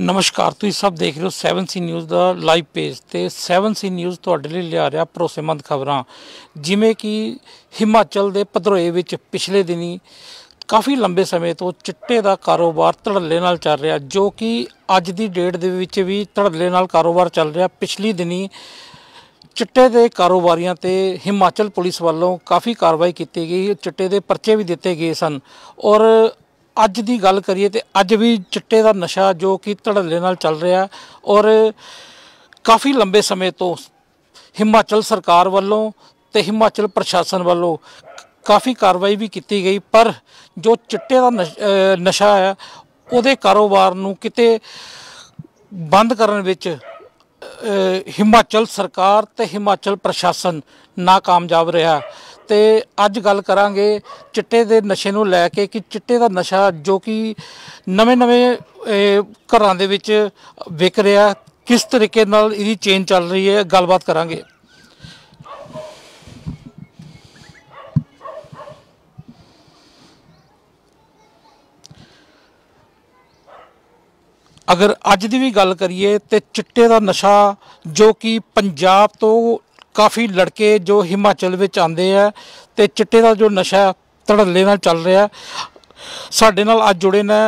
ਨਮਸਕਾਰ ਤੁਸੀਂ ਸਭ ਦੇਖ ਰਹੇ ਹੋ 7C ਨਿਊਜ਼ ਦਾ ਲਾਈਵ ਪੇਜ ਤੇ 7C ਨਿਊਜ਼ ਤੁਹਾਡੇ ਲਈ ਲਿਆ ਰਿਹਾ ਭਰੋਸੇਮੰਦ ਖਬਰਾਂ ਜਿਵੇਂ ਕਿ ਹਿਮਾਚਲ ਦੇ ਪਧਰੋਏ ਵਿੱਚ ਪਿਛਲੇ ਦਿਨੀ ਕਾਫੀ ਲੰਬੇ ਸਮੇਂ ਤੋਂ ਚਿੱਟੇ ਦਾ ਕਾਰੋਬਾਰ ਧੜੱਲੇ ਨਾਲ ਚੱਲ ਰਿਹਾ ਜੋ ਕਿ ਅੱਜ ਦੀ ਡੇਟ ਦੇ ਵਿੱਚ ਵੀ ਧੜੱਲੇ ਨਾਲ ਕਾਰੋਬਾਰ ਚੱਲ ਰਿਹਾ ਪਿਛਲੀ ਦਿਨੀ ਚਿੱਟੇ ਦੇ ਕਾਰੋਬਾਰੀਆਂ ਤੇ ਹਿਮਾਚਲ ਪੁਲਿਸ ਵੱਲੋਂ ਕਾਫੀ ਕਾਰਵਾਈ ਕੀਤੀ ਗਈ ਚਿੱਟੇ ਦੇ ਪਰਚੇ ਵੀ ਦਿੱਤੇ ਗਏ ਸਨ ਔਰ ਅੱਜ ਦੀ ਗੱਲ ਕਰੀਏ ਤੇ ਅੱਜ ਵੀ ਚਿੱਟੇ ਦਾ ਨਸ਼ਾ ਜੋ ਕਿ ਧੜੱਲੇ ਨਾਲ ਚੱਲ ਰਿਹਾ ਔਰ ਕਾਫੀ ਲੰਬੇ ਸਮੇਂ ਤੋਂ ਹਿਮਾਚਲ ਸਰਕਾਰ ਵੱਲੋਂ ਤੇ ਹਿਮਾਚਲ ਪ੍ਰਸ਼ਾਸਨ ਵੱਲੋਂ ਕਾਫੀ ਕਾਰਵਾਈ ਵੀ ਕੀਤੀ ਗਈ ਪਰ ਜੋ ਚਿੱਟੇ ਦਾ ਨਸ਼ਾ ਹੈ ਉਹਦੇ ਕਾਰੋਬਾਰ ਨੂੰ ਕਿਤੇ ਬੰਦ ਕਰਨ ਵਿੱਚ ਹਿਮਾਚਲ ਸਰਕਾਰ ਤੇ ਹਿਮਾਚਲ ਪ੍ਰਸ਼ਾਸਨ ਨਾਕਾਮਯਾਬ ਰਿਹਾ ਤੇ ਅੱਜ ਗੱਲ ਕਰਾਂਗੇ ਚਿੱਟੇ ਦੇ ਨਸ਼ੇ ਨੂੰ ਲੈ ਕੇ ਕਿ ਚਿੱਟੇ ਦਾ ਨਸ਼ਾ ਜੋ ਕਿ ਨਵੇਂ-ਨਵੇਂ ਘਰਾਂ ਦੇ ਵਿੱਚ ਵਿਕ ਰਿਹਾ ਕਿਸ ਤਰੀਕੇ ਨਾਲ ਇਹਦੀ ਚੇਨ ਚੱਲ ਰਹੀ ਹੈ ਗੱਲਬਾਤ ਕਰਾਂਗੇ ਅਗਰ ਅੱਜ ਦੀ ਵੀ ਗੱਲ ਕਰੀਏ ਤੇ ਚਿੱਟੇ ਦਾ ਨਸ਼ਾ ਜੋ ਕਿ ਪੰਜਾਬ ਤੋਂ ਕਾਫੀ ਲੜਕੇ ਜੋ ਹਿਮਾਚਲ ਵਿੱਚ ਆਂਦੇ ਆ ਤੇ ਚਿੱਟੇ ਦਾ ਜੋ ਨਸ਼ਾ ਧੜੱਲੇ ਨਾਲ ਚੱਲ ਰਿਹਾ ਸਾਡੇ ਨਾਲ ਅੱਜ ਜੁੜੇ ਨੇ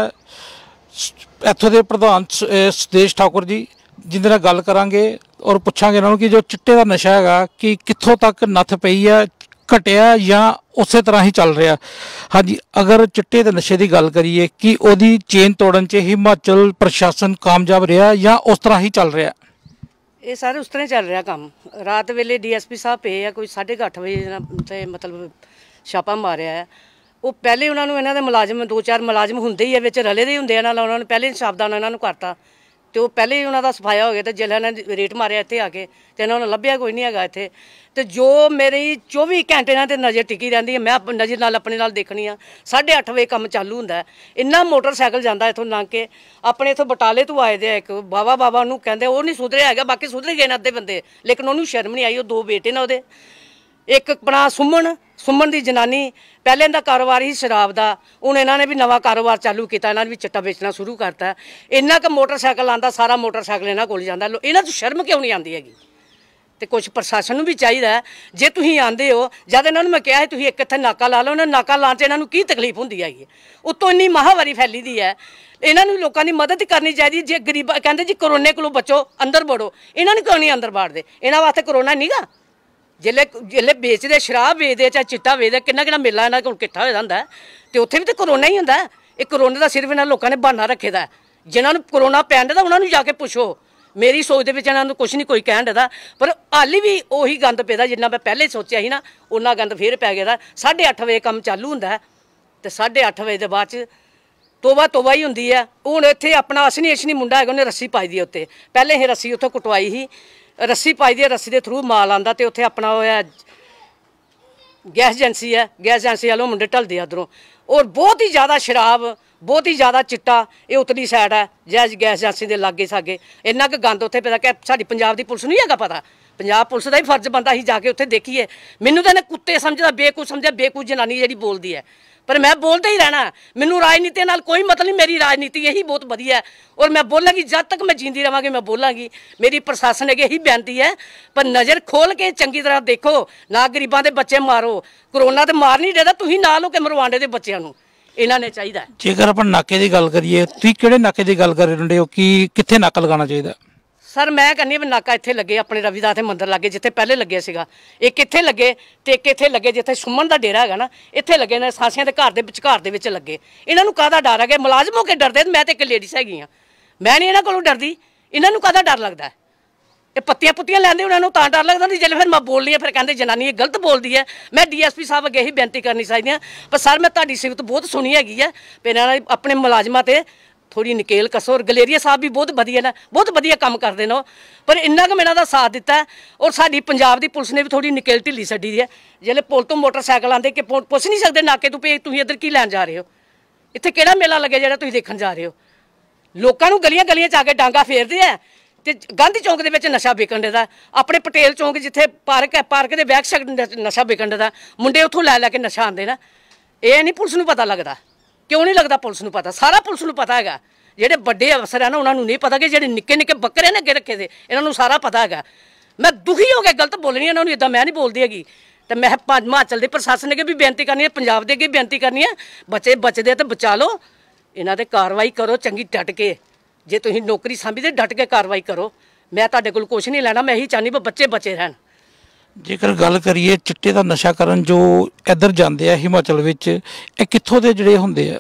ਇੱਥੋਂ ਦੇ ਪ੍ਰਧਾਨ ਸੁਦੇਸ਼ ਠਾਕੁਰ ਜੀ ਜਿੰਦੇ ਨਾਲ ਗੱਲ ਕਰਾਂਗੇ ਔਰ ਪੁੱਛਾਂਗੇ ਇਹਨਾਂ ਨੂੰ ਕਿ ਜੋ ਚਿੱਟੇ ਦਾ ਨਸ਼ਾ ਹੈਗਾ ਕਿ ਕਿੱਥੋਂ ਤੱਕ ਨੱਥ ਪਈ ਆ ਘਟਿਆ ਜਾਂ ਉਸੇ ਤਰ੍ਹਾਂ ਹੀ ਚੱਲ ਰਿਹਾ ਹਾਂਜੀ ਅਗਰ ਚਿੱਟੇ ਦੇ ਨਸ਼ੇ ਦੀ ਗੱਲ ਕਰੀਏ ਕਿ ਉਹਦੀ ਚੇਨ ਤੋੜਨ 'ਚ ਹਿਮਾਚਲ ਪ੍ਰਸ਼ਾਸਨ ਕਾਮਯਾਬ ਰਿਹਾ ਜਾਂ ਉਸ ਤਰ੍ਹਾਂ ਹੀ ਚੱਲ ਰਿਹਾ ਇਹ ਸਾਰੇ ਉਸ ਤਰ੍ਹਾਂ ਚੱਲ ਰਿਹਾ ਕੰਮ ਰਾਤ ਵੇਲੇ ਡੀਐਸਪੀ ਸਾਹਿਬ ਪਏ ਆ ਕੋਈ 8:30 ਵਜੇ ਤੇ ਮਤਲਬ ਛਾਪਾ ਮਾਰਿਆ ਹੈ ਉਹ ਪਹਿਲੇ ਉਹਨਾਂ ਨੂੰ ਇਹਨਾਂ ਦੇ ਮੁਲਾਜ਼ਮ ਦੋ ਚਾਰ ਮੁਲਾਜ਼ਮ ਹੁੰਦੇ ਹੀ ਆ ਵਿੱਚ ਰਲੇ ਦੇ ਹੁੰਦੇ ਆ ਨਾਲ ਉਹਨਾਂ ਨੂੰ ਪਹਿਲੇ ਇਨਸਾਫ ਇਹਨਾਂ ਉਹਨਾਂ ਨੂੰ ਕਰਤਾ ਤੇ ਉਹ ਪਹਿਲੇ ਹੀ ਉਹਨਾਂ ਦਾ ਸਫਾਇਆ ਹੋ ਗਿਆ ਤੇ ਜਿਲ੍ਹਾ ਨੇ ਰੇਟ ਮਾਰਿਆ ਇੱਥੇ ਆ ਕੇ ਤੇ ਇਹਨਾਂ ਨੂੰ ਲੱਭਿਆ ਕੋਈ ਨਹੀਂ ਹੈਗਾ ਇੱਥੇ ਤੇ ਜੋ ਮੇਰੀ 24 ਘੰਟੇ ਨਾਲ ਤੇ ਨਜ਼ਰ ਟਿਕੀ ਰਹਿੰਦੀ ਹੈ ਮੈਂ ਨਜ਼ਰ ਨਾਲ ਆਪਣੇ ਨਾਲ ਦੇਖਣੀ ਆ 8:30 ਵਜੇ ਕੰਮ ਚਾਲੂ ਹੁੰਦਾ ਇੰਨਾ ਮੋਟਰਸਾਈਕਲ ਜਾਂਦਾ ਇਥੋਂ ਲੰਘ ਕੇ ਆਪਣੇ ਇਥੋਂ ਬਟਾਲੇ ਤੋਂ ਆਏ ਦੇ ਇੱਕ ਬਾਵਾ ਬਾਵਾ ਨੂੰ ਕਹਿੰਦੇ ਉਹ ਨਹੀਂ ਸੁਧਰਿਆ ਹੈਗਾ ਬਾਕੀ ਸੁਧਰ ਗਏ ਨੇ ਅੱਧੇ ਬੰਦੇ ਲੇਕਿਨ ਉਹਨੂੰ ਸ਼ਰਮ ਨਹੀਂ ਆਈ ਉਹ ਦੋ ਬੇਟੇ ਨੇ ਉਹਦੇ ਇੱਕ ਆਪਣਾ ਸੁਮਨ ਸੁਮਨ ਦੀ ਜਨਾਨੀ ਪਹਿਲੇ ਦਾ ਕਾਰੋਬਾਰ ਹੀ ਸ਼ਰਾਬ ਦਾ ਹੁਣ ਇਹਨਾਂ ਨੇ ਵੀ ਨਵਾਂ ਕਾਰੋਬਾਰ ਚਾਲੂ ਕੀਤਾ ਇਹਨਾਂ ਨੇ ਵੀ ਚਿੱਟਾ ਵੇਚਣਾ ਸ਼ੁਰੂ ਕਰਤਾ ਇੰਨਾ ਕ ਮੋਟਰਸਾਈਕਲ ਆਂਦਾ ਸਾਰਾ ਮੋਟਰਸਾਈਕਲ ਇਹਨਾਂ ਕੋਲ ਜਾਂਦਾ ਲੋ ਇਹਨਾਂ ਨੂੰ ਸ਼ਰਮ ਕਿਉਂ ਨਹੀਂ ਆਉਂਦੀ ਹੈਗੀ ਤੇ ਕੁਝ ਪ੍ਰਸ਼ਾਸਨ ਨੂੰ ਵੀ ਚਾਹੀਦਾ ਜੇ ਤੁਸੀਂ ਆਂਦੇ ਹੋ ਜਦ ਇਹਨਾਂ ਨੂੰ ਮੈਂ ਕਿਹਾ ਹੈ ਤੁਸੀਂ ਇੱਕ ਇੱਥੇ ਨਾਕਾ ਲਾ ਲਓ ਨਾ ਨਾਕਾ ਲਾਣ ਤੇ ਇਹਨਾਂ ਨੂੰ ਕੀ ਤਕਲੀਫ ਹੁੰਦੀ ਹੈਗੀ ਉਤੋਂ ਇੰਨੀ ਮਹਾਵਾਰੀ ਫੈਲੀ ਦੀ ਹੈ ਇਹਨਾਂ ਨੂੰ ਲੋਕਾਂ ਦੀ ਮਦਦ ਕਰਨੀ ਚਾਹੀਦੀ ਜੇ ਗਰੀਬ ਕਹਿੰਦੇ ਜੀ ਕਰੋਨੇ ਕੋਲੋਂ ਬਚੋ ਅੰਦਰ ਵੜੋ ਇਹਨਾਂ ਨੂੰ ਕਿਉਂ ਨਹੀਂ ਅੰਦਰ ਬਾੜਦੇ ਇਹਨਾਂ ਵਾਸਤੇ ਕਰੋਨਾ ਨਹੀਂਗਾ ਜਿਲੇ ਜਿਲੇ ਵੇਚਦੇ ਸ਼ਰਾਬ ਵੇਚਦੇ ਚਾ ਚਿੱਟਾ ਵੇਚਦੇ ਕਿੰਨਾ ਕਿੰਨਾ ਮੇਲਾ ਇਹਨਾਂ ਕੋਲ ਕਿੱਥਾ ਹੋ ਜਾਂਦਾ ਤੇ ਉੱਥੇ ਵੀ ਤੇ ਕਰੋਨਾ ਹੀ ਹੁੰਦਾ ਇਹ ਕਰੋਨਾ ਦਾ ਸਿਰਫ ਇਹਨਾਂ ਲੋਕਾਂ ਨੇ ਬਹਾਨਾ ਰੱਖੇਦਾ ਜਿਨ੍ਹਾਂ ਨੂੰ ਕਰੋਨਾ ਪੈਣ ਦਾ ਉਹਨਾਂ ਨੂੰ ਜਾ ਕੇ ਪੁੱਛੋ ਮੇਰੀ ਸੋਚ ਦੇ ਵਿੱਚ ਇਹਨਾਂ ਨੂੰ ਕੁਝ ਨਹੀਂ ਕੋਈ ਕਹਿਣ ਦਿੰਦਾ ਪਰ ਹਾਲੀ ਵੀ ਉਹੀ ਗੰਦ ਪੈਦਾ ਜਿੰਨਾ ਮੈਂ ਪਹਿਲੇ ਸੋਚਿਆ ਸੀ ਨਾ ਉਹਨਾਂ ਗੰਦ ਫੇਰ ਪੈ ਗਿਆ ਦਾ 8:30 ਵਜੇ ਕੰਮ ਚਾਲੂ ਹੁੰਦਾ ਤੇ 8:30 ਵਜੇ ਦੇ ਬਾਅਦ ਚ ਤੋਬਾ ਤੋਬਾ ਹੀ ਹੁੰਦੀ ਆ ਹੁਣ ਇੱਥੇ ਆਪਣਾ ਅਸਨੀ ਅਸਨੀ ਮੁੰਡਾ ਹੈਗਾ ਉਹਨੇ ਰੱਸੀ ਪਾਈ ਦੀ ਉੱਤੇ ਪਹਿਲੇ ਇਹ ਰੱਸੀ ਉੱਥੋਂ ਕਟਵਾਈ ਸੀ ਰੱਸੀ ਪਾਈ ਦੀ ਰੱਸੀ ਦੇ ਥਰੂ ਮਾਲ ਆਂਦਾ ਤੇ ਉੱਥੇ ਆਪਣਾ ਹੋਇਆ ਗੈਸ ਏਜੰਸੀ ਹੈ ਗੈਸ ਏਜੰਸੀ ਵਾਲੋਂ ਮੁੰਡੇ ਢਲਦੇ ਆ ਉਧਰੋਂ ਔਰ ਬਹੁਤ ਹੀ ਜ਼ਿਆਦਾ ਸ਼ਰਾਬ ਬਹੁਤ ਹੀ ਜ਼ਿਆਦਾ ਚਿੱਟਾ ਇਹ ਉਤਲੀ ਸਾਈਡ ਹੈ ਜੈਜ ਗੈਸ ਏਜੰਸੀ ਦੇ ਲਾਗੇ ਸਾਗੇ ਇੰਨਾ ਕੁ ਗੰਦ ਉੱਥੇ ਪੈਦਾ ਕਿ ਸਾਡੀ ਪੰਜਾਬ ਦੀ ਪੁਲਿਸ ਨੂੰ ਹੀ ਹੈਗਾ ਪਤਾ ਪੰਜਾਬ ਪੁਲਿਸ ਦਾ ਹੀ ਫਰਜ਼ ਬੰਦਾ ਹੀ ਜਾ ਕੇ ਉੱਥੇ ਦੇਖੀਏ ਮੈਨੂੰ ਤਾਂ ਇਹਨੇ ਕੁੱਤੇ ਸਮਝਦਾ ਬੇਕੂ ਸਮਝਿਆ ਬੇਕੂ ਜਨਾਨੀ ਜਿਹੜੀ ਬੋਲਦੀ ਹੈ ਪਰ ਮੈਂ ਬੋਲਦਾ ਹੀ ਰਹਿਣਾ ਮੈਨੂੰ ਰਾਜਨੀਤੀ ਨਾਲ ਕੋਈ ਮਤਲਬ ਨਹੀਂ ਮੇਰੀ ਰਾਜਨੀਤੀ ਇਹੀ ਬਹੁਤ ਵਧੀਆ ਹੈ ਔਰ ਮੈਂ ਬੋਲਾਂਗੀ ਜਦ ਤੱਕ ਮੈਂ ਜਿੰਦੀ ਰਵਾਂਗੀ ਮੈਂ ਬੋਲਾਂਗੀ ਮੇਰੀ ਪ੍ਰਸ਼ਾਸਨ ਅਗੇ ਇਹੀ ਬੇਨਤੀ ਹੈ ਪਰ ਨਜ਼ਰ ਖੋਲ ਕੇ ਚੰਗੀ ਤਰ੍ਹਾਂ ਦੇਖੋ ਨਾ ਗਰੀਬਾਂ ਦੇ ਬੱਚੇ ਮਾਰੋ ਕਰੋਨਾ ਤੇ ਮਾਰ ਨਹੀਂ ਦੇਦਾ ਤੁਸੀਂ ਨਾਲ ਹੋ ਕੇ ਮਰਵਾਂਡੇ ਦੇ ਬੱਚਿਆਂ ਨੂੰ ਇਹਨਾਂ ਨੇ ਚਾਹੀਦਾ ਜੇਕਰ ਆਪਾਂ ਨਾਕੇ ਦੀ ਗੱਲ ਕਰੀਏ ਤੁਸੀਂ ਕਿਹੜੇ ਨਾਕੇ ਦੀ ਗੱਲ ਕਰ ਰਹੇ ਹੋ ਕਿ ਕਿੱਥੇ ਨੱਕ ਲਗਾਉਣਾ ਚਾਹੀਦਾ ਸਰ ਮੈਂ ਕਹਿੰਨੀ ਵੀ ਨਾਕਾ ਇੱਥੇ ਲੱਗੇ ਆਪਣੇ ਰਵੀਦਾਸ ਦੇ ਮੰਦਿਰ ਲੱਗੇ ਜਿੱਥੇ ਪਹਿਲੇ ਲੱਗੇ ਸੀਗਾ ਇਹ ਕਿੱਥੇ ਲੱਗੇ ਤੇ ਕਿੱਥੇ ਲੱਗੇ ਜਿੱਥੇ ਸੁਮਨ ਦਾ ਡੇਰਾ ਹੈਗਾ ਨਾ ਇੱਥੇ ਲੱਗੇ ਨੇ ਸਾਸੀਆਂ ਦੇ ਘਰ ਦੇ ਵਿਚਕਾਰ ਦੇ ਵਿੱਚ ਲੱਗੇ ਇਹਨਾਂ ਨੂੰ ਕਾਹਦਾ ਡਰ ਹੈਗਾ ਮੁਲਾਜ਼ਮ ਹੋ ਕੇ ਡਰਦੇ ਮੈਂ ਤੇ ਇੱਕ ਲੇਡੀਸ ਹੈਗੀ ਆ ਮੈਂ ਨਹੀਂ ਇਹਨਾਂ ਕੋਲੋਂ ਡਰਦੀ ਇਹਨਾਂ ਨੂੰ ਕਾਹਦਾ ਡਰ ਲੱਗਦਾ ਇਹ ਪੱਤੀਆਂ ਪੁੱਤੀਆਂ ਲੈਂਦੇ ਉਹਨਾਂ ਨੂੰ ਤਾਂ ਡਰ ਲੱਗਦਾ ਨਹੀਂ ਜਦੋਂ ਫਿਰ ਮੈਂ ਬੋਲਦੀ ਆ ਫਿਰ ਕਹਿੰਦੇ ਜਨਾਨੀ ਇਹ ਗਲਤ ਬੋਲਦੀ ਹੈ ਮੈਂ ਡੀਐਸਪੀ ਸਾਹਿਬ ਅੱਗੇ ਹੀ ਬੇਨਤੀ ਕਰਨੀ ਚਾਹੀਦੀ ਆ ਪਰ ਸਰ ਮੈਂ ਤੁਹਾਡੀ ਸਿਫਤ ਬਹੁਤ ਸੁਣੀ ਹੈਗੀ ਆ ਪੇ ਆਪਣੇ ਮੁਲਾਜ਼ਮਾਂ ਤੇ ਥੋੜੀ ਨਿਕੇਲ ਕਸੋਰ ਗਲੇਰੀਆ ਸਾਹਿਬ ਵੀ ਬਹੁਤ ਵਧੀਆ ਨੇ ਬਹੁਤ ਵਧੀਆ ਕੰਮ ਕਰਦੇ ਨੇ ਪਰ ਇੰਨਾ ਕੁ ਮੇਰਾ ਦਾ ਸਾਥ ਦਿੱਤਾ ਔਰ ਸਾਡੀ ਪੰਜਾਬ ਦੀ ਪੁਲਿਸ ਨੇ ਵੀ ਥੋੜੀ ਨਿਕੇਲ ਢਿੱਲੀ ਛੱਡੀ ਹੈ ਜਿਹੜੇ ਪੁਲ ਤੋਂ ਮੋਟਰਸਾਈਕਲ ਆਂਦੇ ਕਿ ਪੁੱਛ ਨਹੀਂ ਸਕਦੇ ਨਾਕੇ ਤੋਂ ਵੀ ਤੁਸੀਂ ਇੱਧਰ ਕੀ ਲੈਣ ਜਾ ਰਹੇ ਹੋ ਇੱਥੇ ਕਿਹੜਾ ਮੇਲਾ ਲੱਗਿਆ ਜਿਹੜਾ ਤੁਸੀਂ ਦੇਖਣ ਜਾ ਰਹੇ ਹੋ ਲੋਕਾਂ ਨੂੰ ਗਲੀਆਂ ਗਲੀਆਂ ਚ ਆ ਕੇ ਡਾਂਗਾ ਫੇਰਦੇ ਆ ਤੇ ਗਾਂਧੀ ਚੌਂਕ ਦੇ ਵਿੱਚ ਨਸ਼ਾ ਵਿਕਣ ਦਾ ਆਪਣੇ ਪਟੇਲ ਚੌਂਕ ਜਿੱਥੇ ਪਾਰਕ ਹੈ ਪਾਰਕ ਦੇ ਬੈਕ ਸਾਈਡ ਨਸ਼ਾ ਵਿਕਣ ਦਾ ਮੁੰਡੇ ਉੱਥੋਂ ਲੈ ਲੈ ਕੇ ਨਸ਼ਾ ਆਂਦੇ ਨਾ ਇਹ ਨਹੀਂ ਪੁਲਿਸ ਨੂੰ ਪਤਾ ਲੱਗਦਾ ਕਿਉਂ ਨਹੀਂ ਲੱਗਦਾ ਪੁਲਿਸ ਨੂੰ ਪਤਾ ਸਾਰਾ ਪੁਲਿਸ ਨੂੰ ਪਤਾ ਹੈਗਾ ਜਿਹੜੇ ਵੱਡੇ ਅਫਸਰ ਆ ਨਾ ਉਹਨਾਂ ਨੂੰ ਨਹੀਂ ਪਤਾ ਕਿ ਜਿਹੜੇ ਨਿੱਕੇ ਨਿੱਕੇ ਬੱਕਰੇ ਨੇ ਅੱਗੇ ਰੱਖੇ ਸੀ ਇਹਨਾਂ ਨੂੰ ਸਾਰਾ ਪਤਾ ਹੈਗਾ ਮੈਂ ਦੁਖੀ ਹੋ ਕੇ ਗਲਤ ਬੋਲਣੀ ਇਹਨਾਂ ਨੂੰ ਇਦਾਂ ਮੈਂ ਨਹੀਂ ਬੋਲਦੀ ਹੈਗੀ ਤੇ ਮੈਂ ਹਿਮਾਚਲ ਦੇ ਪ੍ਰਸ਼ਾਸਨ ਨੇ ਵੀ ਬੇਨਤੀ ਕਰਨੀ ਹੈ ਪੰਜਾਬ ਦੇ ਅੱਗੇ ਬੇਨਤੀ ਕਰਨੀ ਹੈ ਬੱਚੇ ਬਚਦੇ ਤੇ ਬਚਾ ਲਓ ਇਹਨਾਂ ਤੇ ਕਾਰਵਾਈ ਕਰੋ ਚੰਗੀ ਡਟ ਕੇ ਜੇ ਤੁਸੀਂ ਨੌਕਰੀ ਸੰਭੀ ਤੇ ਡਟ ਕੇ ਕਾਰਵਾਈ ਕਰੋ ਮੈਂ ਤੁਹਾਡੇ ਕੋਲ ਕੁਝ ਨਹੀਂ ਲੈਣਾ ਮੈਂ ਇਹੀ ਚਾਹਨੀ ਬੱਚੇ ਬਚੇ ਰਹਿਣ ਜੇਕਰ ਗੱਲ ਕਰੀਏ ਚਿੱਟੇ ਦਾ ਨਸ਼ਾ ਕਰਨ ਜੋ ਇੱਧਰ ਜਾਂਦੇ ਆ ਹਿਮਾਚਲ ਵਿੱਚ ਇਹ ਕਿੱਥੋਂ ਦੇ ਜਿਹੜੇ ਹੁੰਦੇ ਆ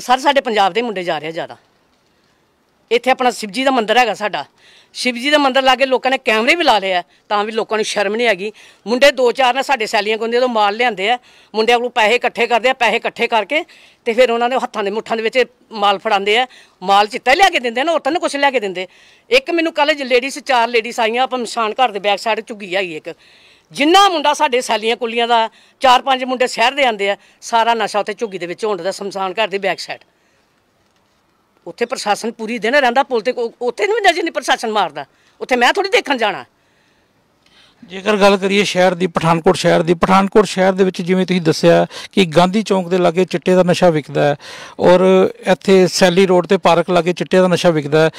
ਸਰ ਸਾਡੇ ਪੰਜਾਬ ਦੇ ਮੁੰਡੇ ਜਾ ਰਹੇ ਆ ਜ਼ਿਆਦਾ ਇੱਥੇ ਆਪਣਾ ਸ਼ਿਵਜੀ ਦਾ ਮੰਦਿਰ ਹੈਗਾ ਸਾਡਾ ਸ਼ਿਵਜੀ ਦਾ ਮੰਦਿਰ ਲਾਗੇ ਲੋਕਾਂ ਨੇ ਕੈਮਰੇ ਵੀ ਲਾ ਲਿਆ ਤਾਂ ਵੀ ਲੋਕਾਂ ਨੂੰ ਸ਼ਰਮ ਨਹੀਂ ਆਗੀ ਮੁੰਡੇ ਦੋ ਚਾਰ ਨੇ ਸਾਡੇ ਸੈਲੀਆਂ ਕੋਲ ਤੋਂ ਮਾਲ ਲਿਆਂਦੇ ਆ ਮੁੰਡਿਆਂ ਕੋਲ ਪੈਸੇ ਇਕੱਠੇ ਕਰਦੇ ਆ ਪੈਸੇ ਇਕੱਠੇ ਕਰਕੇ ਤੇ ਫਿਰ ਉਹਨਾਂ ਨੇ ਹੱਥਾਂ ਦੇ ਮੁੱਠਾਂ ਦੇ ਵਿੱਚ ਮਾਲ ਫੜਾਉਂਦੇ ਆ ਮਾਲ ਚਿੱਟਾ ਲਿਆ ਕੇ ਦਿੰਦੇ ਨੇ ਔਰਤਾਂ ਨੂੰ ਕੁਝ ਲਿਆ ਕੇ ਦਿੰਦੇ ਇੱਕ ਮੈਨੂੰ ਕਾਲਜ ਲੇਡੀਜ਼ ਚਾਰ ਲੇਡੀਜ਼ ਆਈਆਂ ਆਪਾਂ ਨਿਸ਼ਾਨ ਘਰ ਦੇ ਬੈਕ ਸਾਈਡ ਝੁੱਗੀ ਆਈ ਇੱਕ ਜਿੰਨਾ ਮੁੰਡਾ ਸਾਡੇ ਸੈਲੀਆਂ ਕੁਲੀਆਂ ਦਾ ਚਾਰ ਪੰਜ ਮੁੰਡੇ ਸ਼ਹਿਰ ਦੇ ਆਂਦੇ ਆ ਸਾਰਾ ਨਸ਼ਾ ਉੱਥੇ ਝੁੱਗੀ ਦੇ ਵਿੱਚ ਹੁੰਦਾ ਸਮਸਾਨ ਘਰ ਦੇ ਬੈਕ ਸਾਈਡ ਉੱਥੇ ਪ੍ਰਸ਼ਾਸਨ ਪੂਰੀ ਦਿਨ ਰਹਿੰਦਾ ਪੁਲ ਤੇ ਉੱਥੇ ਨਹੀਂ ਨਜ਼ਰ ਨਹੀਂ ਪ੍ਰਸ਼ਾਸਨ ਮਾਰਦਾ ਉੱਥੇ ਮੈਂ ਥੋੜੀ ਦੇਖਣ ਜਾਣਾ ਜੇਕਰ ਗੱਲ ਕਰੀਏ ਸ਼ਹਿਰ ਦੀ ਪਠਾਨਕੋਟ ਸ਼ਹਿਰ ਦੀ ਪਠਾਨਕੋਟ ਸ਼ਹਿਰ ਦੇ ਵਿੱਚ ਜਿਵੇਂ ਤੁਸੀਂ ਦੱਸਿਆ ਕਿ ਗਾਂਧੀ ਚੌਂਕ ਦੇ ਲਾਗੇ ਚਿੱਟੇ ਦਾ ਨਸ਼ਾ ਵਿਕਦਾ ਹੈ ਔਰ ਇੱਥੇ ਸੈਲੀ ਰੋਡ ਤੇ ਪਾਰਕ ਲਾਗੇ ਚਿੱਟੇ ਦਾ ਨਸ਼ਾ ਵਿਕਦਾ ਹੈ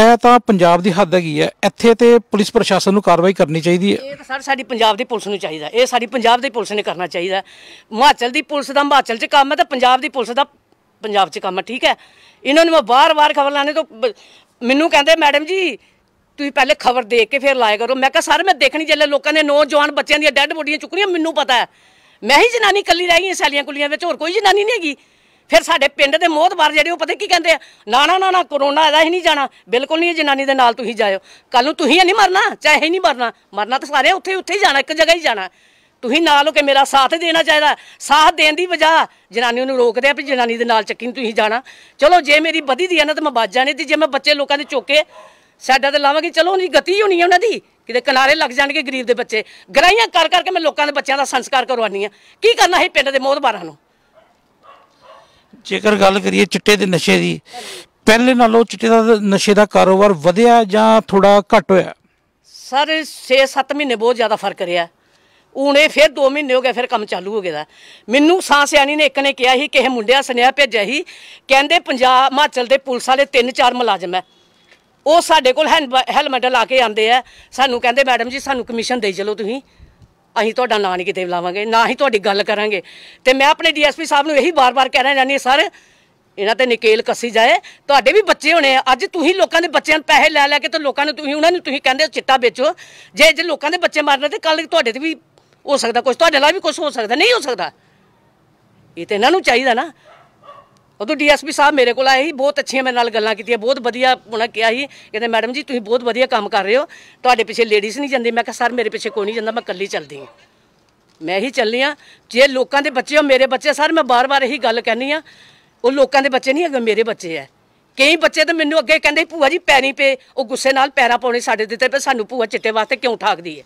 ਇਹ ਤਾਂ ਪੰਜਾਬ ਦੀ ਹੱਦ ਹੈਗੀ ਹੈ ਇੱਥੇ ਤੇ ਪੁਲਿਸ ਪ੍ਰਸ਼ਾਸਨ ਨੂੰ ਕਾਰਵਾਈ ਕਰਨੀ ਚਾਹੀਦੀ ਹੈ ਇਹ ਤਾਂ ਸਰ ਸਾਡੀ ਪੰਜਾਬ ਦੀ ਪੁਲਿਸ ਨੂੰ ਚਾਹੀਦਾ ਇਹ ਸਾਡੀ ਪੰਜਾਬ ਦੀ ਪੁਲਿਸ ਨੇ ਕਰਨਾ ਚਾਹੀਦਾ ਹਿਮਾਚਲ ਦੀ ਪੁਲਿਸ ਦਾ ਹਿਮਾਚਲ 'ਚ ਕੰਮ ਹੈ ਤਾਂ ਪੰਜਾਬ ਦੀ ਪੁਲਿਸ ਦਾ ਪੰਜਾਬ 'ਚ ਕੰਮ ਠੀਕ ਹੈ ਇਹਨਾਂ ਨੂੰ ਮੈਂ ਬਾਰ-ਬਾਰ ਖਬਰ ਲਾਣੇ ਤੋਂ ਮੈਨੂੰ ਕਹਿੰਦੇ ਮੈਡਮ ਜੀ ਤੁਸੀਂ ਪਹਿਲੇ ਖਬਰ ਦੇਖ ਕੇ ਫਿਰ ਲਾਇਆ ਕਰੋ ਮੈਂ ਕਿਹਾ ਸਰ ਮੈਂ ਦੇਖਣੀ ਜੱਲੇ ਲੋਕਾਂ ਦੇ ਨੌਜਵਾਨ ਬੱਚਿਆਂ ਦੀਆਂ ਡੈੱਡ ਬੋਡੀਆਂ ਚੁੱਕਣੀਆਂ ਮੈਨੂੰ ਪਤਾ ਹੈ ਮੈਂ ਹੀ ਜਨਾਨੀ ਕੱਲੀ ਰਹੀ ਹਾਂ ਸਾਲੀਆਂ ਕੁਲੀਆਂ ਵਿੱਚ ਹੋਰ ਕੋਈ ਜਨਾਨੀ ਨਹੀਂ ਹੈਗੀ ਫਿਰ ਸਾਡੇ ਪਿੰਡ ਦੇ ਮੋਹਤਬਾਰ ਜਿਹੜੇ ਉਹ ਪਤਾ ਕੀ ਕਹਿੰਦੇ ਆ ਨਾ ਨਾ ਨਾ ਨਾ ਕਰੋਨਾ ਇਹਦਾ ਹੀ ਨਹੀਂ ਜਾਣਾ ਬਿਲਕੁਲ ਨਹੀਂ ਜਨਾਨੀ ਦੇ ਨਾਲ ਤੁਸੀਂ ਜਾਇਓ ਕੱਲ ਨੂੰ ਤੁਸੀਂ ਨਹੀਂ ਮਰਨਾ ਚਾਹੇ ਨਹੀਂ ਮਰਨਾ ਮਰਨਾ ਤਾਂ ਸਾਰੇ ਉੱਥੇ ਉੱਥੇ ਹੀ ਜਾਣਾ ਇੱਕ ਜਗ੍ਹਾ ਹੀ ਜਾਣਾ ਤੁਸੀਂ ਨਾਲ ਹੋ ਕੇ ਮੇਰਾ ਸਾਥ ਦੇਣਾ ਚਾਹੀਦਾ ਸਾਥ ਦੇਣ ਦੀ ਵਜ੍ਹਾ ਜਨਾਨੀ ਨੂੰ ਰੋਕਦੇ ਆ ਵੀ ਜਨਾਨੀ ਦੇ ਨਾਲ ਚੱਕੀ ਨੂੰ ਤੁਸੀਂ ਜਾਣਾ ਚਲੋ ਜੇ ਮੇਰੀ ਵਧੀ ਦੀ ਆ ਨਾ ਤੇ ਮੈਂ ਬਚ ਜਾਣੀ ਤੇ ਜੇ ਮੈਂ ਬੱਚੇ ਲੋਕਾਂ ਦੇ ਚੋਕੇ ਸਾਡਾ ਤੇ ਲਾਵਾਂਗੇ ਚਲੋ ਨਹੀਂ ਗਤੀ ਹੋਣੀ ਹੈ ਉਹਨਾਂ ਦੀ ਕਿਤੇ ਕਿਨਾਰੇ ਲੱਗ ਜਾਣਗੇ ਗਰੀਬ ਦੇ ਬੱਚੇ ਗਰਾਈਆਂ ਕਰ ਕਰਕੇ ਮੈਂ ਲੋਕਾਂ ਦੇ ਬੱਚਿਆਂ ਦਾ ਸੰਸਕਾਰ ਕਰਵਾਨੀ ਆ ਕੀ ਕਰਨਾ ਹੈ ਪਿੰਡ ਦੇ ਮੋਹਤਬਾਰਾਂ ਨੂੰ ਜੇਕਰ ਗੱਲ ਕਰੀਏ ਚਿੱਟੇ ਦੇ ਨਸ਼ੇ ਦੀ ਪਹਿਲੇ ਨਾਲੋਂ ਚਿੱਟੇ ਦਾ ਨਸ਼ੇ ਦਾ ਕਾਰੋਬਾਰ ਵਧਿਆ ਜਾਂ ਥੋੜਾ ਘਟ ਹੋਇਆ ਸਰ 6-7 ਮਹੀਨੇ ਬਹੁਤ ਜ਼ਿਆਦਾ ਫਰਕ ਰਿਹਾ ਉਹਨੇ ਫਿਰ 2 ਮਹੀਨੇ ਹੋ ਗਏ ਫਿਰ ਕੰਮ ਚਾਲੂ ਹੋ ਗਿਆ ਮੈਨੂੰ ਸਾਂ ਸਿਆਣੀ ਨੇ ਇੱਕ ਨੇ ਕਿਹਾ ਸੀ ਕਿ ਇਹ ਮੁੰਡਿਆ ਸੁਨੇਹਾ ਭੇਜਿਆ ਸੀ ਕਹਿੰਦੇ ਪੰਜਾਬ ਹਿਮਾਚਲ ਦੇ ਪੁਲਿਸ ਵਾਲੇ ਤਿੰਨ ਚਾਰ ਮੁਲਾਜ਼ਮ ਹੈ ਉਹ ਸਾਡੇ ਕੋਲ ਹੈਲਮਟ ਲਾ ਕੇ ਆਂਦੇ ਆ ਸਾਨੂੰ ਕਹਿੰਦੇ ਮੈਡਮ ਜੀ ਸਾਨੂੰ ਕਮਿਸ਼ਨ ਦੇ ਚਲੋ ਤੁਸੀਂ ਅਸੀਂ ਤੁਹਾਡਾ ਨਾਂ ਨਹੀਂ ਕਿਤੇ ਬੁਲਾਵਾਂਗੇ ਨਾ ਹੀ ਤੁਹਾਡੀ ਗੱਲ ਕਰਾਂਗੇ ਤੇ ਮੈਂ ਆਪਣੇ ਡੀਐਸਪੀ ਸਾਹਿਬ ਨੂੰ ਇਹੀ ਬਾਰ-ਬਾਰ ਕਹਿਣਾ ਜਾਨੀ ਸਰ ਇਹਨਾਂ ਤੇ ਨਿਕੇਲ ਕੱਸੀ ਜਾਏ ਤੁਹਾਡੇ ਵੀ ਬੱਚੇ ਹੋਣੇ ਅੱਜ ਤੁਸੀਂ ਲੋਕਾਂ ਦੇ ਬੱਚਿਆਂ ਨੂੰ ਪੈਸੇ ਲੈ ਲੈ ਕੇ ਤੇ ਲੋਕਾਂ ਨੂੰ ਤੁਸੀਂ ਉਹਨਾਂ ਨੂੰ ਤੁਸੀਂ ਕਹਿੰਦੇ ਚਿੱਟਾ ਵੇਚੋ ਜੇ ਜੇ ਲੋਕਾਂ ਦੇ ਬੱਚੇ ਮਾਰਨੇ ਤੇ ਕੱਲ ਤੁਹਾਡੇ ਤੇ ਵੀ ਹੋ ਸਕਦਾ ਕੁਝ ਤੁਹਾਡੇ ਨਾਲ ਵੀ ਕੁਝ ਹੋ ਸਕਦਾ ਨਹੀਂ ਹੋ ਸਕਦਾ ਇਹ ਤੇ ਇਹਨਾਂ ਨੂੰ ਚਾਹੀਦਾ ਨਾ ਉਦੋਂ ਡੀਐਸਪੀ ਸਾਹਿਬ ਮੇਰੇ ਕੋਲ ਆਏ ਸੀ ਬਹੁਤ ਅੱਛੀਆਂ ਮੇਰੇ ਨਾਲ ਗੱਲਾਂ ਕੀਤੀਆਂ ਬਹੁਤ ਵਧੀਆ ਉਹਨਾਂ ਕਿਹਾ ਸੀ ਕਹਿੰਦੇ ਮੈਡਮ ਜੀ ਤੁਸੀਂ ਬਹੁਤ ਵਧੀਆ ਕੰਮ ਕਰ ਰਹੇ ਹੋ ਤੁਹਾਡੇ ਪਿੱਛੇ ਲੇਡੀਜ਼ ਨਹੀਂ ਜਾਂਦੀ ਮੈਂ ਕਿਹਾ ਸਰ ਮੇਰੇ ਪਿੱਛੇ ਕੋਈ ਨਹੀਂ ਜਾਂਦਾ ਮੈਂ ਇਕੱਲੀ ਚੱਲਦੀ ਹਾਂ ਮੈਂ ਹੀ ਚੱਲਨੀ ਆ ਜੇ ਲੋਕਾਂ ਦੇ ਬੱਚੇ ਹੋ ਮੇਰੇ ਬੱਚੇ ਸਰ ਮੈਂ ਬਾਰ-ਬਾਰ ਇਹੀ ਗੱਲ ਕਹਿੰਨੀ ਆ ਉਹ ਲੋਕਾਂ ਦੇ ਬੱਚੇ ਨਹੀਂ ਹੈਗੇ ਮੇਰੇ ਬੱਚੇ ਐ ਕਈ ਬੱਚੇ ਤਾਂ ਮੈਨੂੰ ਅੱਗੇ ਕਹਿੰਦੇ ਭੂਆ ਜੀ ਪੈਣੀ ਪੇ ਉਹ ਗੁੱਸੇ ਨਾਲ ਪੈਰਾ ਪਾਉਣੇ ਸਾਡੇ ਦਿੱਤੇ ਪਰ ਸਾਨੂੰ ਭੂਆ ਚਿੱਟੇ ਵਾਸਤੇ ਕਿਉਂ ਠਾਕਦੀ ਐ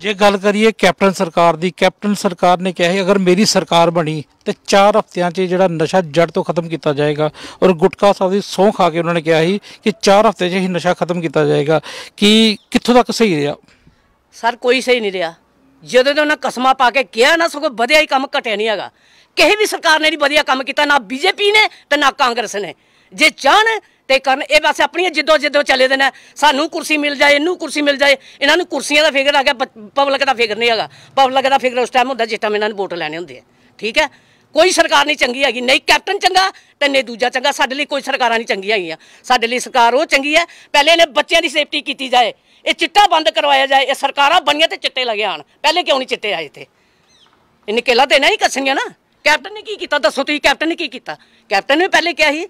ਜੇ ਗੱਲ ਕਰੀਏ ਕੈਪਟਨ ਸਰਕਾਰ ਦੀ ਕੈਪਟਨ ਸਰਕਾਰ ਨੇ ਕਿਹਾ ਹੈ ਅਗਰ ਮੇਰੀ ਸਰਕਾਰ ਬਣੀ ਤੇ 4 ਹਫ਼ਤਿਆਂ 'ਚ ਜਿਹੜਾ ਨਸ਼ਾ ਜੜ ਤੋਂ ਖਤਮ ਕੀਤਾ ਜਾਏਗਾ ਔਰ ਗੁਟਕਾ ਸਾਹਿਬ ਦੀ ਸੌਂ ਖਾ ਕੇ ਉਹਨਾਂ ਨੇ ਕਿਹਾ ਸੀ ਕਿ 4 ਹਫ਼ਤੇ 'ਚ ਹੀ ਨਸ਼ਾ ਖਤਮ ਕੀਤਾ ਜਾਏਗਾ ਕਿ ਕਿੱਥੋਂ ਤੱਕ ਸਹੀ ਰਿਹਾ ਸਰ ਕੋਈ ਸਹੀ ਨਹੀਂ ਰਿਹਾ ਜਦੋਂ ਤੋਂ ਉਹਨਾਂ ਕਸਮਾਂ ਪਾ ਕੇ ਕਿਹਾ ਨਾ ਸਗੋਂ ਵਧੀਆ ਹੀ ਕੰਮ ਘਟਿਆ ਨਹੀਂ ਹੈਗਾ ਕਿਸੇ ਵੀ ਸਰਕਾਰ ਨੇ ਨਹੀਂ ਵਧੀਆ ਕੰਮ ਕੀਤਾ ਨਾ ਬੀਜੇਪੀ ਨੇ ਤੇ ਨਾ ਕਾਂਗਰਸ ਨੇ ਜੇ ਚਾਹਣ ਤੇ ਕਰਨ ਇਹ ਬਸ ਆਪਣੀਆਂ ਜਿੱਦੋ ਜਿੱਦੋ ਚੱਲੇ ਦੇਣਾ ਸਾਨੂੰ ਕੁਰਸੀ ਮਿਲ ਜਾਏ ਇਹਨੂੰ ਕੁਰਸੀ ਮਿਲ ਜਾਏ ਇਹਨਾਂ ਨੂੰ ਕੁਰਸੀਆਂ ਦਾ ਫਿਕਰ ਆ ਗਿਆ ਪਬਲਿਕ ਦਾ ਫਿਕਰ ਨਹੀਂ ਹੈਗਾ ਪਬਲਿਕ ਦਾ ਫਿਕਰ ਉਸ ਟਾਈਮ ਹੁੰਦਾ ਜਿਸ ਟਾਈਮ ਇਹਨਾਂ ਨੂੰ ਵੋਟ ਲੈਣੇ ਹੁੰਦੇ ਆ ਠੀਕ ਹੈ ਕੋਈ ਸਰਕਾਰ ਨਹੀਂ ਚੰਗੀ ਹੈਗੀ ਨਹੀਂ ਕੈਪਟਨ ਚੰਗਾ ਤੇ ਨਹੀਂ ਦੂਜਾ ਚੰਗਾ ਸਾਡੇ ਲਈ ਕੋਈ ਸਰਕਾਰਾਂ ਨਹੀਂ ਚੰਗੀਆਂ ਹੈਗੀਆਂ ਸਾਡੇ ਲਈ ਸਰਕਾਰ ਉਹ ਚੰਗੀ ਹੈ ਪਹਿਲੇ ਇਹਨੇ ਬੱਚਿਆਂ ਦੀ ਸੇਫਟੀ ਕੀਤੀ ਜਾਏ ਇਹ ਚਿੱਟਾ ਬੰਦ ਕਰਵਾਇਆ ਜਾਏ ਇਹ ਸਰਕਾਰਾਂ ਬਣੀਆਂ ਤੇ ਚਿੱਟੇ ਲਗੇ ਆਣ ਪਹਿਲੇ ਕਿਉਂ ਨਹੀਂ ਚਿੱਟੇ ਆਏ ਇੱਥੇ ਇਹਨੇ ਕਿਹਾ ਤੇ ਨਹੀਂ ਕੱਸਣੀਆਂ ਨਾ ਕੈਪਟਨ ਨੇ ਕੀ ਕੀਤਾ ਦੱਸੋ ਤੁਸੀਂ ਕੈਪਟਨ ਨੇ ਕੀ ਕੀਤਾ ਕੈਪਟਨ ਨੇ ਪਹਿਲੇ ਕਿਹਾ ਸੀ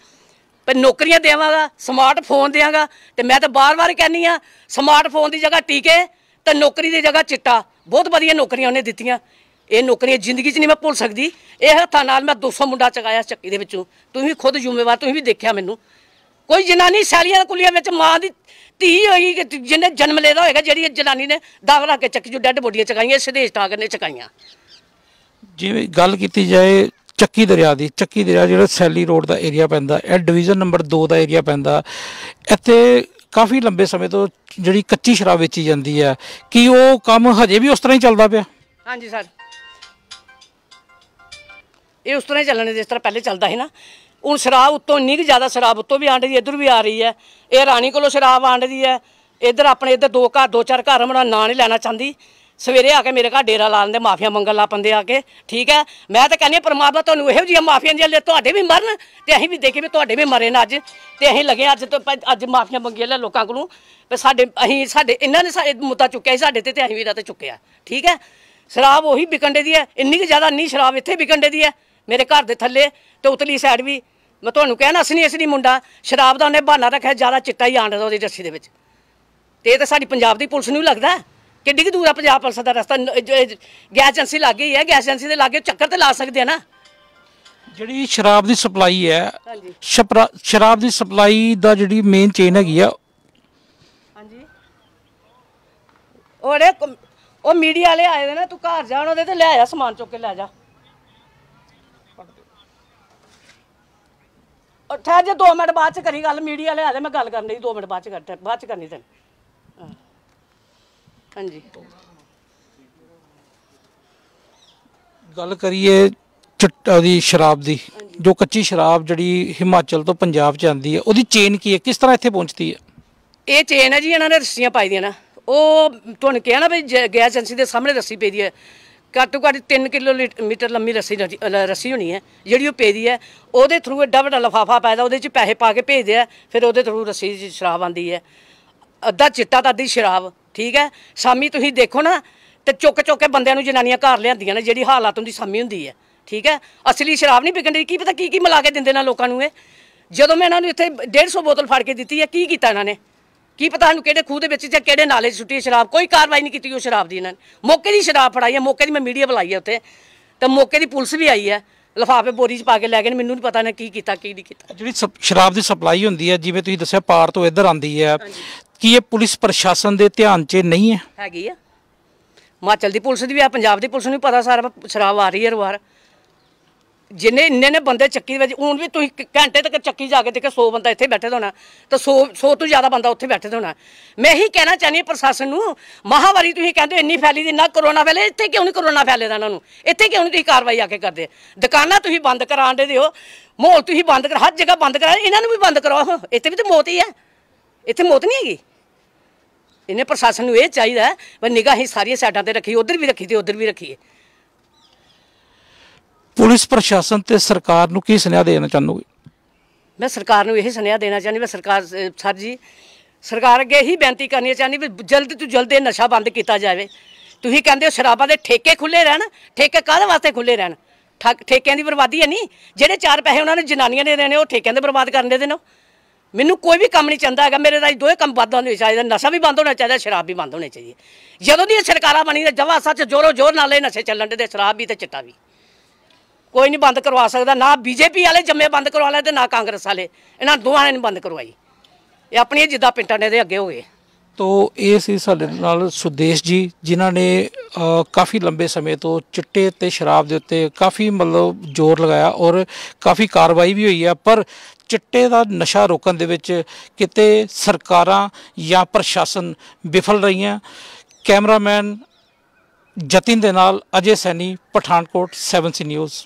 ਪਰ ਨੌਕਰੀਆਂ ਦੇਵਾਂਗਾ ਸਮਾਰਟਫੋਨ ਦੇਵਾਂਗਾ ਤੇ ਮੈਂ ਤਾਂ ਬਾਰ-ਬਾਰ ਕਹਿੰਨੀ ਆ ਸਮਾਰਟਫੋਨ ਦੀ ਜਗ੍ਹਾ ਟੀਕੇ ਤੇ ਨੌਕਰੀ ਦੀ ਜਗ੍ਹਾ ਚਿੱਟਾ ਬਹੁਤ ਵਧੀਆ ਨੌਕਰੀਆਂ ਉਹਨੇ ਦਿੱਤੀਆਂ ਇਹ ਨੌਕਰੀਆਂ ਜ਼ਿੰਦਗੀ 'ਚ ਨਹੀਂ ਮੈਂ ਭੁੱਲ ਸਕਦੀ ਇਹ ਹੱਥਾਂ ਨਾਲ ਮੈਂ 200 ਮੁੰਡਾ ਚਗਾਇਆ ਚੱਕੀ ਦੇ ਵਿੱਚੋਂ ਤੁਸੀਂ ਖੁਦ ਜ਼ਿੰਮੇਵਾਰ ਤੁਸੀਂ ਵੀ ਦੇਖਿਆ ਮੈਨੂੰ ਕੋਈ ਜਨਾਨੀ ਸਾਲੀਆਂ ਕੁਲੀਆਂ ਵਿੱਚ ਮਾਂ ਦੀ ਧੀ ਹੋਈ ਕਿ ਜਿਹਨੇ ਜਨਮ ਲੈਦਾ ਹੋਏਗਾ ਜਿਹੜੀ ਜਨਾਨੀ ਨੇ ਦਾਖਲਾ ਕੇ ਚੱਕੀ ਜੋ ਡੈੱਡ ਬੋਡੀਆਂ ਚਗਾਈਆਂ ਸਿਧੇਸ਼ ਠਾਕਰ ਨੇ ਚਗਾਈਆਂ ਜਿਵੇਂ ਗੱਲ ਕੀਤੀ ਜਾਏ ਚੱਕੀ ਦਰਿਆ ਦੀ ਚੱਕੀ ਦਰਿਆ ਜਿਹੜਾ ਸੈਲੀ ਰੋਡ ਦਾ ਏਰੀਆ ਪੈਂਦਾ ਐ ਡਿਵੀਜ਼ਨ ਨੰਬਰ 2 ਦਾ ਏਰੀਆ ਪੈਂਦਾ ਇੱਥੇ ਕਾਫੀ ਲੰਬੇ ਸਮੇਂ ਤੋਂ ਜਿਹੜੀ ਕੱਚੀ ਸ਼ਰਾਬ ਵੇਚੀ ਜਾਂਦੀ ਹੈ ਕਿ ਉਹ ਕੰਮ ਹਜੇ ਵੀ ਉਸ ਤਰ੍ਹਾਂ ਹੀ ਚੱਲਦਾ ਪਿਆ ਹਾਂਜੀ ਸਰ ਇਹ ਉਸ ਤਰ੍ਹਾਂ ਹੀ ਚੱਲਣੇ ਜਿਸ ਤਰ੍ਹਾਂ ਪਹਿਲੇ ਚੱਲਦਾ ਸੀ ਨਾ ਹੁਣ ਸ਼ਰਾਬ ਉੱਤੋਂ ਇੰਨੀ ਕਿ ਜ਼ਿਆਦਾ ਸ਼ਰਾਬ ਉੱਤੋਂ ਵੀ ਆਂਡਦੀ ਇਧਰ ਵੀ ਆ ਰਹੀ ਹੈ ਇਹ ਰਾਣੀ ਕੋਲੋਂ ਸ਼ਰਾਬ ਆਂਡਦੀ ਹੈ ਇਧਰ ਆਪਣੇ ਇੱਧਰ ਦੋ ਘਰ ਦੋ ਚਾਰ ਘਰ ਮਣਾ ਨਾਂ ਨਹੀਂ ਲੈਣਾ ਚਾਹੁੰਦੀ ਸਵੇਰੇ ਆ ਕੇ ਮੇਰੇ ਘਰ ਡੇਰਾ ਲਾਣ ਦੇ ਮਾਫੀਆ ਮੰਗਣ ਲਾ ਪੰਦੇ ਆ ਕੇ ਠੀਕ ਹੈ ਮੈਂ ਤਾਂ ਕਹਿੰਦੀ ਪਰਮਾਤਮਾ ਤੁਹਾਨੂੰ ਇਹੋ ਜਿਹੀਆਂ ਮਾਫੀਆਂ ਲੈ ਤੁਹਾਡੇ ਵੀ ਮਰਨ ਤੇ ਅਸੀਂ ਵੀ ਦੇਖੇ ਵੀ ਤੁਹਾਡੇ ਵੀ ਮਰੇ ਨਾ ਅੱਜ ਤੇ ਅਸੀਂ ਲਗੇ ਅੱਜ ਤੋਂ ਅੱਜ ਮਾਫੀਆਂ ਮੰਗੀ ਲੈ ਲੋਕਾਂ ਕੋਲੋਂ ਤੇ ਸਾਡੇ ਅਸੀਂ ਸਾਡੇ ਇਹਨਾਂ ਨੇ ਸਾਡੇ ਮੁੱਦਾ ਚੁੱਕਿਆ ਸੀ ਸਾਡੇ ਤੇ ਤੇ ਅਸੀਂ ਵੀ ਇਹਨਾਂ ਤੇ ਚੁੱਕਿਆ ਠੀਕ ਹੈ ਸ਼ਰਾਬ ਉਹੀ ਵਿਕੰਡੇ ਦੀ ਹੈ ਇੰਨੀ ਕਿ ਜ਼ਿਆਦਾ ਨਹੀਂ ਸ਼ਰਾਬ ਇੱਥੇ ਵਿਕੰਡੇ ਦੀ ਹੈ ਮੇਰੇ ਘਰ ਦੇ ਥੱਲੇ ਤੇ ਉਤਲੀ ਸਾਈਡ ਵੀ ਮੈਂ ਤੁਹਾਨੂੰ ਕਹਿਣਾ ਅਸਲੀ ਅਸਲੀ ਮੁੰਡਾ ਸ਼ਰਾਬ ਦਾ ਉਹਨੇ ਬਹਾਨਾ ਰੱਖਿਆ ਜ਼ਿਆਦਾ ਚਿੱਟਾ ਹੀ ਆਂਡਦਾ ਉਹਦੀ ਜੱਸੀ ਦੇ ਵਿੱਚ ਤੇ ਇਹ ਤਾਂ ਸਾਡੀ ਪੰਜਾਬ ਦੀ ਪੁਲਿਸ ਨੂੰ ਲੱਗਦਾ ਕਿੰਨੀ ਕੁ ਦੂਰ ਆ ਪੰਜਾਬ ਪੁਲਿਸ ਦਾ ਰਸਤਾ ਗੈਸ ਏਜੰਸੀ ਲੱਗੀ ਹੈ ਗੈਸ ਏਜੰਸੀ ਦੇ ਲਾਗੇ ਚੱਕਰ ਤੇ ਲਾ ਸਕਦੇ ਆ ਨਾ ਜਿਹੜੀ ਸ਼ਰਾਬ ਦੀ ਸਪਲਾਈ ਹੈ ਹਾਂਜੀ ਸ਼ਪਰਾ- ਸ਼ਰਾਬ ਦੀ ਸਪਲਾਈ ਦਾ ਜਿਹੜੀ ਮੇਨ ਚੇਨ ਹੈਗੀ ਆ ਹਾਂਜੀ ਉਹ ਮੀਡੀਆ ਵਾਲੇ ਆਏ ਨੇ ਨਾ ਤੂੰ ਘਰ ਜਾਣ ਉਹਦੇ ਤੇ ਲੈ ਆ ਸਮਾਨ ਚੁੱਕ ਕੇ ਲੈ ਜਾ ਉੱਠਾ ਜੇ 2 ਮਿੰਟ ਬਾਅਦ ਚ ਕਰੀ ਗੱਲ ਮੀਡੀਆ ਵਾਲੇ ਆਲੇ ਮੈਂ ਗੱਲ ਕਰਨੀ 2 ਮਿੰਟ ਬਾਅਦ ਚ ਕਰ ਬਾਅਦ ਚ ਕਰਨੀ ਤੈਨੂੰ ਹਾਂਜੀ ਗੱਲ ਕਰੀਏ ਚਿੱਟਾ ਦੀ ਸ਼ਰਾਬ ਦੀ ਜੋ ਕੱਚੀ ਸ਼ਰਾਬ ਜਿਹੜੀ ਹਿਮਾਚਲ ਤੋਂ ਪੰਜਾਬ ਚ ਆਉਂਦੀ ਹੈ ਉਹਦੀ ਚੇਨ ਕੀ ਹੈ ਕਿਸ ਤਰ੍ਹਾਂ ਇੱਥੇ ਪਹੁੰਚਦੀ ਹੈ ਇਹ ਚੇਨ ਹੈ ਜੀ ਇਹਨਾਂ ਨੇ ਰੱਸੀਆਂ ਪਾਈ ਦੀਆਂ ਨਾ ਉਹ ਤੁਹਾਨੂੰ ਕਿਹਾ ਨਾ ਵੀ ਗੈਸ ਏਜੰਸੀ ਦੇ ਸਾਹਮਣੇ ਰੱਸੀ ਪਈ ਦੀ ਹੈ ਘੱਟ ਤੋਂ ਘੱਟ 3 ਕਿਲੋਮੀਟਰ ਲੰਮੀ ਰੱਸੀ ਨਾ- ਰੱਸੀ ਹੋਣੀ ਹੈ ਜਿਹੜੀ ਉਹ ਪਈ ਦੀ ਹੈ ਉਹਦੇ ਥਰੂ ਐਡਾ ਵੱਡਾ ਲਫਾਫਾ ਪੈਦਾ ਉਹਦੇ 'ਚ ਪੈਸੇ ਪਾ ਕੇ ਭੇਜਦੇ ਆ ਫਿਰ ਉਹਦੇ ਥਰੂ ਰੱਸੀ ਦੀ ਸ਼ਰਾਬ ਆਂਦੀ ਹੈ ਅੱਧਾ ਚਿੱਟਾ ਤਾਂ ਅੱਧੀ ਸ਼ਰਾਬ ਠੀਕ ਹੈ ਸਾਮੀ ਤੁਸੀਂ ਦੇਖੋ ਨਾ ਤੇ ਚੁੱਕ ਚੁੱਕ ਕੇ ਬੰਦਿਆਂ ਨੂੰ ਜਨਾਨੀਆਂ ਘਰ ਲਿਆਂਦੀਆਂ ਨੇ ਜਿਹੜੀ ਹਾਲਾਤ ਹੁੰਦੀ ਸਾਮੀ ਹੁੰਦੀ ਹੈ ਠੀਕ ਹੈ ਅਸਲੀ ਸ਼ਰਾਬ ਨਹੀਂ ਵਿਕਣ ਦੀ ਕੀ ਪਤਾ ਕੀ ਕੀ ਮਿਲਾ ਕੇ ਦਿੰਦੇ ਨੇ ਲੋਕਾਂ ਨੂੰ ਇਹ ਜਦੋਂ ਮੈਂ ਇਹਨਾਂ ਨੂੰ ਇੱਥੇ 150 ਬੋਤਲ ਫੜ ਕੇ ਦਿੱਤੀ ਹੈ ਕੀ ਕੀਤਾ ਇਹਨਾਂ ਨੇ ਕੀ ਪਤਾ ਸਾਨੂੰ ਕਿਹੜੇ ਖੂਹ ਦੇ ਵਿੱਚ ਜਾਂ ਕਿਹੜੇ ਨਾਲੇ 'ਚ ਸੁੱਟੀ ਸ਼ਰਾਬ ਕੋਈ ਕਾਰਵਾਈ ਨਹੀਂ ਕੀਤੀ ਉਹ ਸ਼ਰਾਬ ਦੀ ਇਹਨਾਂ ਨੇ ਮੌਕੇ ਦੀ ਸ਼ਰਾਬ ਫੜਾਈ ਹੈ ਮੌਕੇ ਦੀ ਮੈਂ ਮੀਡੀਆ ਬੁਲਾਈ ਹੈ ਉੱਥੇ ਤਾਂ ਮੌਕੇ ਦੀ ਪੁਲਿਸ ਵੀ ਆਈ ਹੈ ਲਫਾਫੇ ਬੋਰੀ 'ਚ ਪਾ ਕੇ ਲੈ ਗਏ ਮੈਨੂੰ ਨਹੀਂ ਪਤਾ ਨਾ ਕੀ ਕੀਤਾ ਕੀ ਨਹੀਂ ਕੀਤਾ ਜਿਹੜੀ ਸ਼ਰਾਬ ਦੀ ਸਪਲਾਈ ਹੁੰਦੀ ਹੈ ਜਿਵੇਂ ਤੁਸੀਂ ਦੱਸਿਆ ਪਾਰ ਤੋਂ ਇੱਧਰ ਆਂਦੀ ਹੈ ਕੀ ਇਹ ਪੁਲਿਸ ਪ੍ਰਸ਼ਾਸਨ ਦੇ ਧਿਆਨ 'ਚ ਨਹੀਂ ਹੈ ਹੈਗੀ ਆ ਹਿਮਾਚਲ ਦੀ ਪੁਲਿਸ ਦੀ ਵੀ ਆ ਪੰਜਾਬ ਦੀ ਪੁਲਿਸ ਨੂੰ ਵੀ ਪਤਾ ਸਾਰਾ ਸ਼ਰਾਬ ਆ ਰਹੀ ਹੈ ਰਵਾਰ ਜਿੰਨੇ ਇੰਨੇ ਨੇ ਬੰਦੇ ਚੱਕੀ ਦੇ ਵਿੱਚ ਹੁਣ ਵੀ ਤੁਸੀਂ ਘੰਟੇ ਤੱਕ ਚੱਕੀ ਜਾ ਕੇ ਦੇਖੋ 100 ਬੰਦਾ ਇੱਥੇ ਬੈਠੇ ਹੋਣਾ ਤਾਂ 100 100 ਤੋਂ ਜ਼ਿਆਦਾ ਬੰਦਾ ਉੱਥੇ ਬੈਠੇ ਹੋਣਾ ਮੈਂ ਇਹੀ ਕਹਿਣਾ ਚਾਹਨੀ ਪ੍ਰਸ਼ਾਸਨ ਨੂੰ ਮਹਾਵਾਰੀ ਤੁਸੀਂ ਕਹਿੰਦੇ ਇੰਨੀ ਫੈਲੀ ਦੀ ਨਾ ਕਰੋਨਾ ਫੈਲੇ ਇੱਥੇ ਕਿਉਂ ਨਹੀਂ ਕਰੋਨਾ ਫੈਲੇਦਾ ਇਹਨਾਂ ਨੂੰ ਇੱਥੇ ਕਿਉਂ ਨਹੀਂ ਤੁਸੀਂ ਕਾਰਵਾਈ ਆ ਕੇ ਕਰਦੇ ਦੁਕਾਨਾਂ ਤੁਸੀਂ ਬੰਦ ਕਰਾਣ ਦੇ ਦਿਓ ਮੋਲ ਤੁਸੀਂ ਬੰਦ ਕਰ ਹਰ ਜਗ੍ਹਾ ਬੰਦ ਕਰਾ ਇਹਨਾਂ ਨੂੰ ਵੀ ਬੰਦ ਕਰਾਓ ਇੱਥੇ ਵੀ ਤਾਂ ਮੌਤ ਹੀ ਹੈ ਇੱਥੇ ਮੌਤ ਨਹੀਂ ਹੈਗੀ ਇਹਨੇ ਪ੍ਰਸ਼ਾਸਨ ਨੂੰ ਇਹ ਚਾਹੀਦਾ ਹੈ ਵੀ ਨਿਗਾਹ ਹੀ ਸਾਰੀਆਂ ਸਾਈਡਾਂ ਤੇ ਰੱਖੀ ਉਧਰ ਵੀ ਰੱਖੀ ਤੇ ਉਧਰ ਵੀ ਰੱਖੀਏ ਪੁਲਿਸ ਪ੍ਰਸ਼ਾਸਨ ਤੇ ਸਰਕਾਰ ਨੂੰ ਕੀ ਸੁਨੇਹਾ ਦੇਣਾ ਚਾਹੁੰਦੇ ਮੈਂ ਸਰਕਾਰ ਨੂੰ ਇਹ ਸੁਨੇਹਾ ਦੇਣਾ ਚਾਹੁੰਦੀ ਮੈਂ ਸਰਕਾਰ ਸਰ ਜੀ ਸਰਕਾਰ ਅੱਗੇ ਹੀ ਬੇਨਤੀ ਕਰਨੀ ਚਾਹੁੰਦੀ ਵੀ ਜਲਦ ਤੋਂ ਜਲਦ ਇਹ ਨਸ਼ਾ ਬੰਦ ਕੀਤਾ ਜਾਵੇ ਤੁਸੀਂ ਕਹਿੰਦੇ ਹੋ ਸ਼ਰਾਬਾਂ ਦੇ ਠੇਕੇ ਖੁੱਲੇ ਰਹਿਣ ਠੇਕੇ ਕਾਹਦੇ ਵਾਸਤੇ ਖੁੱਲੇ ਰਹਿਣ ਠੇਕਿਆਂ ਦੀ ਬਰਬਾਦੀ ਹੈ ਨਹੀਂ ਜਿਹੜੇ ਚਾਰ ਪੈਸੇ ਉਹਨਾਂ ਨੇ ਜਨਾਨੀਆਂ ਨੇ ਦੇਣੇ ਉਹ ਠੇਕਿਆਂ ਦੇ ਬਰਬਾਦ ਕਰਨ ਦੇ ਦੇਣੋ ਮੈਨੂੰ ਕੋਈ ਵੀ ਕੰਮ ਨਹੀਂ ਚੰਦਾ ਹੈਗਾ ਮੇਰੇ ਦਾ ਦੋਏ ਕੰਮ ਬੰਦ ਹੋਣੇ ਚਾਹੀਦੇ ਨਸ਼ਾ ਵੀ ਬੰਦ ਹੋਣਾ ਚਾਹੀਦਾ ਸ਼ਰਾਬ ਵੀ ਬੰਦ ਹੋਣੀ ਚਾਹੀਦੀ ਜਦੋਂ ਦੀ ਸਰਕਾਰਾਂ ਬਣੀ ਨੇ ਜਵਾ ਸੱਚ ਜੋਰੋ ਜੋਰ ਨਾਲ ਇਹ ਨਸ਼ੇ ਚੱਲਣ ਦੇ ਸ਼ਰਾਬ ਵੀ ਤੇ ਚਿੱਟਾ ਵੀ ਕੋਈ ਨਹੀਂ ਬੰਦ ਕਰਵਾ ਸਕਦਾ ਨਾ ਬੀਜੇਪੀ ਵਾਲੇ ਜੰਮੇ ਬੰਦ ਕਰਵਾ ਲੈ ਤੇ ਨਾ ਕਾਂਗਰਸ ਵਾਲੇ ਇਹਨਾਂ ਦੋਹਾਂ ਨੇ ਬੰਦ ਕਰਵਾਈ ਇਹ ਆਪਣੀ ਜਿੱਦਾਂ ਪਿੰਟਾਂ ਦੇ ਅੱਗੇ ਹੋ ਗਏ ਤੋ ਇਹ ਸੀ ਸਾਡੇ ਨਾਲ ਸੁਦੇਸ਼ ਜੀ ਜਿਨ੍ਹਾਂ ਨੇ ਕਾਫੀ ਲੰਬੇ ਸਮੇਂ ਤੋਂ ਚਿੱਟੇ ਤੇ ਸ਼ਰਾਬ ਦੇ ਉੱਤੇ ਕਾਫੀ ਮਤਲਬ ਜ਼ੋਰ ਲਗਾਇਆ ਔਰ ਕਾਫੀ ਕਾਰਵਾਈ ਵੀ ਹੋਈ ਹੈ ਪਰ ਚਿੱਟੇ ਦਾ ਨਸ਼ਾ ਰੋਕਣ ਦੇ ਵਿੱਚ ਕਿਤੇ ਸਰਕਾਰਾਂ ਜਾਂ ਪ੍ਰਸ਼ਾਸਨ ਵਿਫਲ ਰਹੀਆਂ ਕੈਮਰਾਮੈਨ ਜਤਿਨ ਦੇ ਨਾਲ ਅਜੇ ਸੈਣੀ ਪਠਾਨਕੋਟ 7 ਸੀ ਨਿਊਜ਼